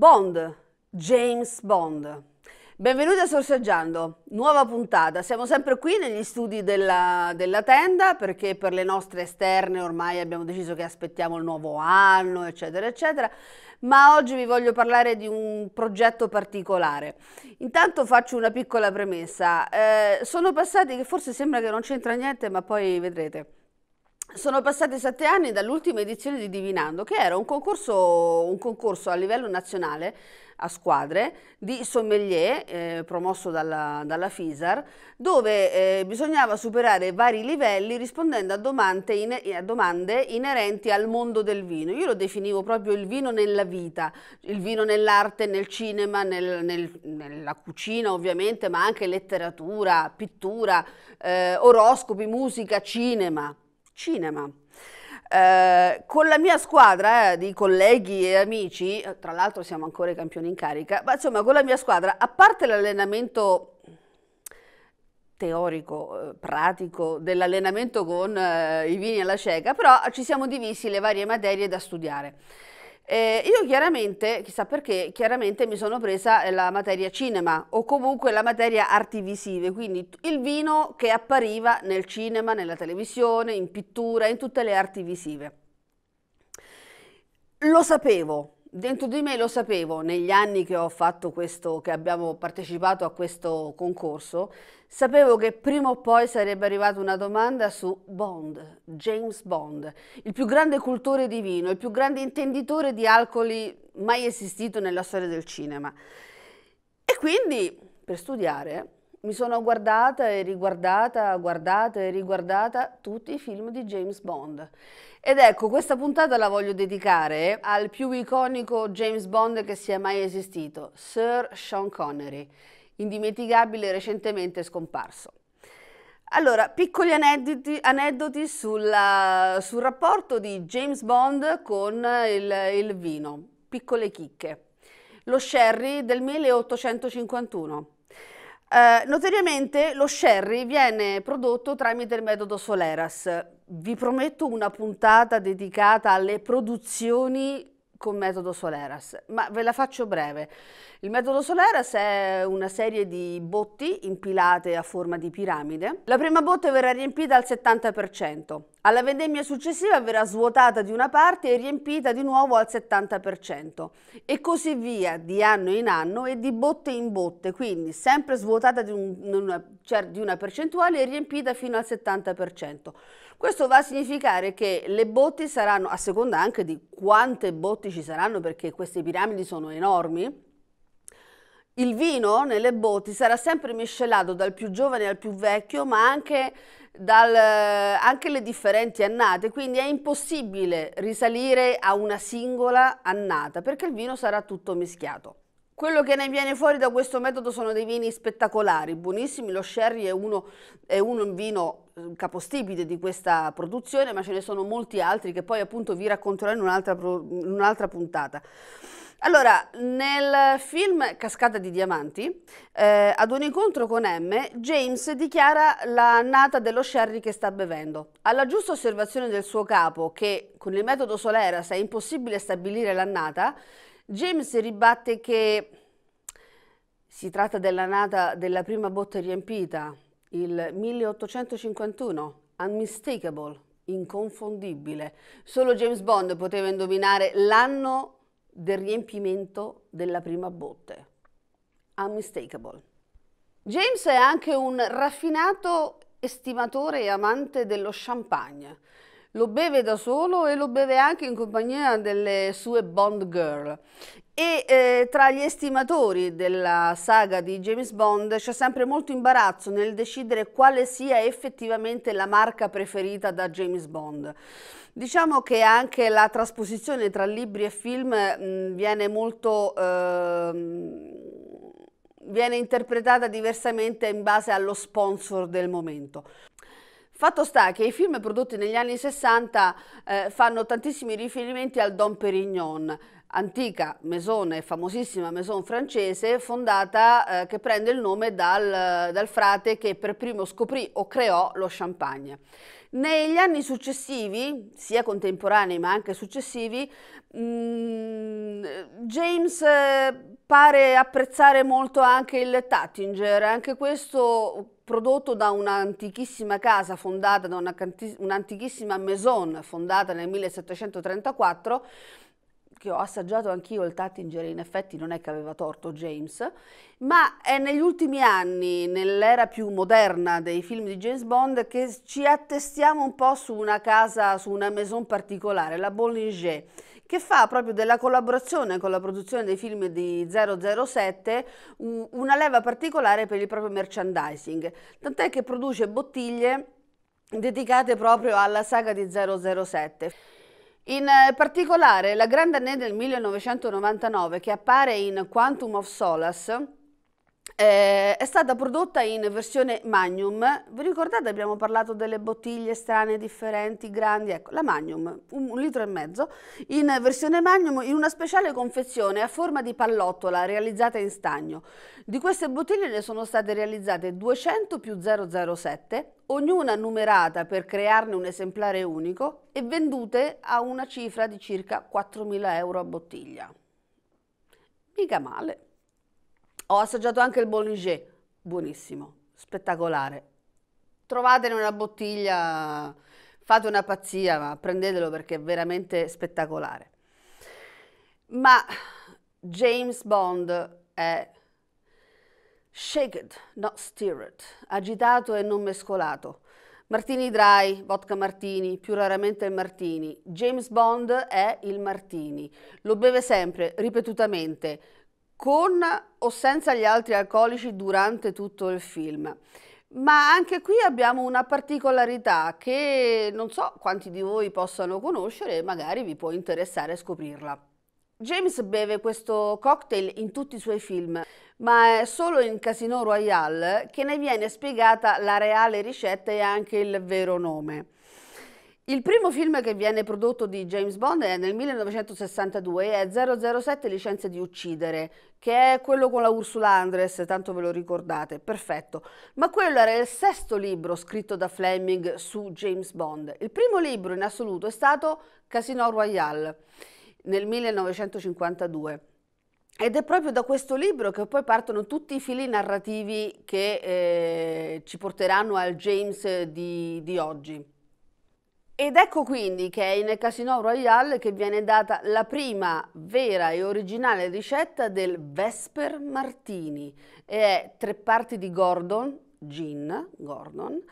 Bond, James Bond. Benvenuti a Sorseggiando, nuova puntata. Siamo sempre qui negli studi della, della, tenda perché per le nostre esterne ormai abbiamo deciso che aspettiamo il nuovo anno, eccetera, eccetera. Ma oggi vi voglio parlare di un progetto particolare. Intanto faccio una piccola premessa. Eh, sono passati che forse sembra che non c'entra niente, ma poi vedrete. Sono passati sette anni dall'ultima edizione di Divinando, che era un concorso, un concorso a livello nazionale a squadre di sommelier eh, promosso dalla, dalla, FISAR, dove eh, bisognava superare vari livelli rispondendo a domande, in, eh, a domande, inerenti al mondo del vino. Io lo definivo proprio il vino nella vita, il vino nell'arte, nel cinema, nel, nel, nella cucina ovviamente, ma anche letteratura, pittura, eh, oroscopi, musica, cinema cinema. Eh, con la mia squadra eh, di colleghi e amici, eh, tra l'altro siamo ancora i campioni in carica, ma insomma con la mia squadra, a parte l'allenamento teorico, eh, pratico, dell'allenamento con eh, i vini alla cieca, però ci siamo divisi le varie materie da studiare. Eh, io chiaramente, chissà perché, chiaramente mi sono presa eh, la materia cinema o comunque la materia arti visive, quindi il vino che appariva nel cinema, nella televisione, in pittura, in tutte le arti visive. Lo sapevo, dentro di me lo sapevo negli anni che ho fatto questo, che abbiamo partecipato a questo concorso, Sapevo che prima o poi sarebbe arrivata una domanda su Bond, James Bond, il più grande cultore di vino, il più grande intenditore di alcoli mai esistito nella storia del cinema. E quindi, per studiare, mi sono guardata e riguardata, guardata e riguardata tutti i film di James Bond. Ed ecco, questa puntata la voglio dedicare al più iconico James Bond che sia mai esistito, Sir Sean Connery indimenticabile recentemente scomparso. Allora, piccoli aneddoti, aneddoti sulla, sul rapporto di James Bond con il, il vino, piccole chicche. Lo sherry del 1851. Eh, notoriamente lo sherry viene prodotto tramite il metodo Soleras. Vi prometto una puntata dedicata alle produzioni con metodo Soleras, ma ve la faccio breve. Il metodo Soleras è una serie di botti impilate a forma di piramide. La prima botte verrà riempita al 70%, alla vendemmia successiva verrà svuotata di una parte e riempita di nuovo al 70% e così via di anno in anno e di botte in botte, quindi sempre svuotata di, un, una, cioè di una percentuale e riempita fino al 70%. Questo va a significare che le botti saranno, a seconda anche di quante botti ci saranno, perché queste piramidi sono enormi, il vino nelle botti sarà sempre miscelato dal più giovane al più vecchio, ma anche, dal, anche le differenti annate, quindi è impossibile risalire a una singola annata, perché il vino sarà tutto mischiato. Quello che ne viene fuori da questo metodo sono dei vini spettacolari, buonissimi, lo sherry è uno, è un vino eh, capostipite di questa produzione, ma ce ne sono molti altri che poi appunto vi racconterò in un'altra, in un'altra puntata. Allora, nel film Cascata di Diamanti, eh, ad un incontro con M, James dichiara la nata dello sherry che sta bevendo. Alla giusta osservazione del suo capo che con il metodo Soleras è impossibile stabilire l'annata, James ribatte che si tratta della nata della prima botte riempita, il 1851, unmistakable, inconfondibile. Solo James Bond poteva indovinare l'anno del riempimento della prima botte. Unmistakable. James è anche un raffinato estimatore e amante dello champagne lo beve da solo e lo beve anche in compagnia delle sue Bond Girl. E eh, tra gli estimatori della saga di James Bond c'è sempre molto imbarazzo nel decidere quale sia effettivamente la marca preferita da James Bond. Diciamo che anche la trasposizione tra libri e film mh, mm, viene molto... Eh, viene interpretata diversamente in base allo sponsor del momento. Fatto sta che i film prodotti negli anni 60 eh, fanno tantissimi riferimenti al Don Perignon, antica maison, famosissima maison francese, fondata eh, che prende il nome dal, dal frate che per primo scoprì o creò lo champagne. Negli anni successivi, sia contemporanei ma anche successivi, mh, mm, James eh, pare apprezzare molto anche il Tattinger, anche questo prodotto da un'antichissima casa fondata da un'antichissima maison fondata nel 1734 che ho assaggiato anch'io il Tattinger, in effetti non è che aveva torto James, ma è negli ultimi anni, nell'era più moderna dei film di James Bond, che ci attestiamo un po' su una casa, su una maison particolare, la Bollinger, che fa proprio della collaborazione con la produzione dei film di 007 una leva particolare per il proprio merchandising, tant'è che produce bottiglie dedicate proprio alla saga di 007. In eh, particolare la grande année del 1999 che appare in Quantum of Solace eh, è stata prodotta in versione Magnum, vi ricordate abbiamo parlato delle bottiglie strane, differenti, grandi? Ecco, la Magnum, un, un, litro e mezzo, in versione Magnum in una speciale confezione a forma di pallottola realizzata in stagno. Di queste bottiglie ne sono state realizzate 200 più 007, ognuna numerata per crearne un esemplare unico e vendute a una cifra di circa 4.000 euro a bottiglia. Mica male. Ho assaggiato anche il Bollinger, buonissimo, spettacolare. Trovatene una bottiglia, fate una pazzia, ma prendetelo perché è veramente spettacolare. Ma James Bond è shaken, not stirred, agitato e non mescolato. Martini dry, vodka martini, più raramente il martini. James Bond è il martini. Lo beve sempre, ripetutamente con o senza gli altri alcolici durante tutto il film. Ma anche qui abbiamo una particolarità che non so quanti di voi possano conoscere e magari vi può interessare scoprirla. James beve questo cocktail in tutti i suoi film, ma è solo in Casino Royale che ne viene spiegata la reale ricetta e anche il vero nome. Il primo film che viene prodotto di James Bond è nel 1962, è 007 Licenze di uccidere, che è quello con la Ursula Andres, tanto ve lo ricordate, perfetto. Ma quello era il sesto libro scritto da Fleming su James Bond. Il primo libro in assoluto è stato Casino Royale nel 1952. Ed è proprio da questo libro che poi partono tutti i fili narrativi che eh, ci porteranno al James di, di oggi. Ed ecco quindi che è in Casino Royale che viene data la prima vera e originale ricetta del Vesper Martini. È tre parti di Gordon, gin, Gordon,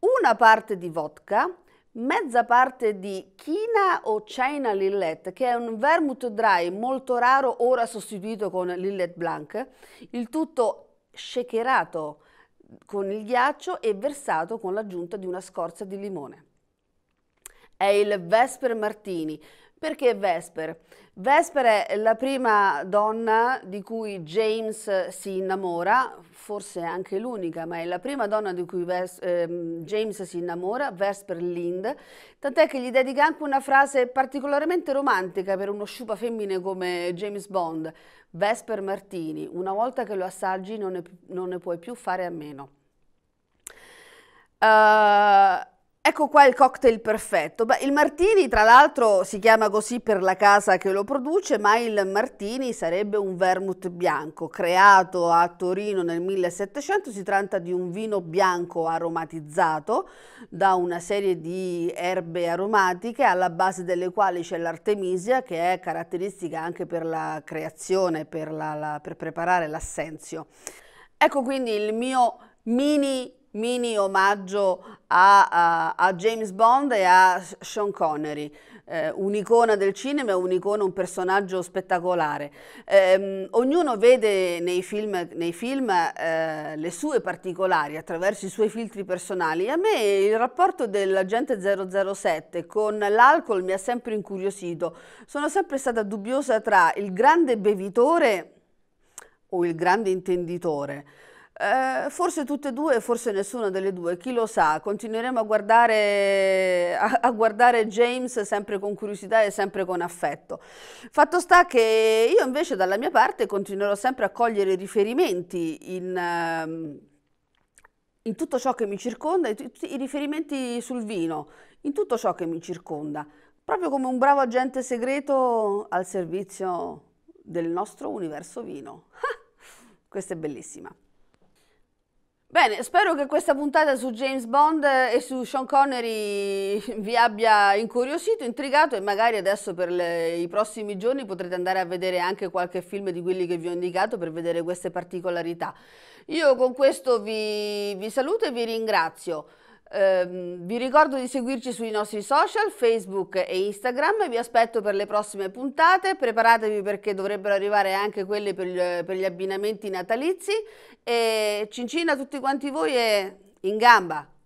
una parte di vodka, mezza parte di china o china lillet, che è un vermouth dry molto raro, ora sostituito con lillet blanc, il tutto shakerato con il ghiaccio e versato con l'aggiunta di una scorza di limone è il Vesper Martini. Perché Vesper? Vesper è la prima donna di cui James si innamora, forse anche l'unica, ma è la prima donna di cui Ves ehm, James si innamora, Vesper Lind, tant'è che gli dedica anche una frase particolarmente romantica per uno sciupa femmine come James Bond, Vesper Martini, una volta che lo assaggi non ne, non ne puoi più fare a meno. Uh, Ecco qua il cocktail perfetto. Beh, il martini, tra l'altro, si chiama così per la casa che lo produce, ma il martini sarebbe un vermouth bianco, creato a Torino nel 1700. Si tratta di un vino bianco aromatizzato da una serie di erbe aromatiche, alla base delle quali c'è l'artemisia, che è caratteristica anche per la creazione, per, la, la, per preparare l'assenzio. Ecco quindi il mio mini mini omaggio a, a, a, James Bond e a Sean Connery. Eh, un'icona del cinema, un'icona, un personaggio spettacolare. Eh, ognuno vede nei film, nei film eh, le sue particolari attraverso i suoi filtri personali. A me il rapporto dell'agente 007 con l'alcol mi ha sempre incuriosito. Sono sempre stata dubbiosa tra il grande bevitore o il grande intenditore. Eh, forse tutte e due, forse nessuna delle due, chi lo sa, continueremo a guardare, a, a guardare, James sempre con curiosità e sempre con affetto. Fatto sta che io invece dalla mia parte continuerò sempre a cogliere riferimenti in, ehm, in tutto ciò che mi circonda, i riferimenti sul vino, in tutto ciò che mi circonda, proprio come un bravo agente segreto al servizio del nostro universo vino. Questa è bellissima. Bene, spero che questa puntata su James Bond e su Sean Connery vi abbia incuriosito, intrigato e magari adesso per le, i prossimi giorni potrete andare a vedere anche qualche film di quelli che vi ho indicato per vedere queste particolarità. Io con questo vi, vi saluto e vi ringrazio. Um, vi ricordo di seguirci sui nostri social, Facebook e Instagram. Vi aspetto per le prossime puntate. Preparatevi perché dovrebbero arrivare anche quelle per, gli, per gli abbinamenti natalizi. E cincina a tutti quanti voi e in gamba!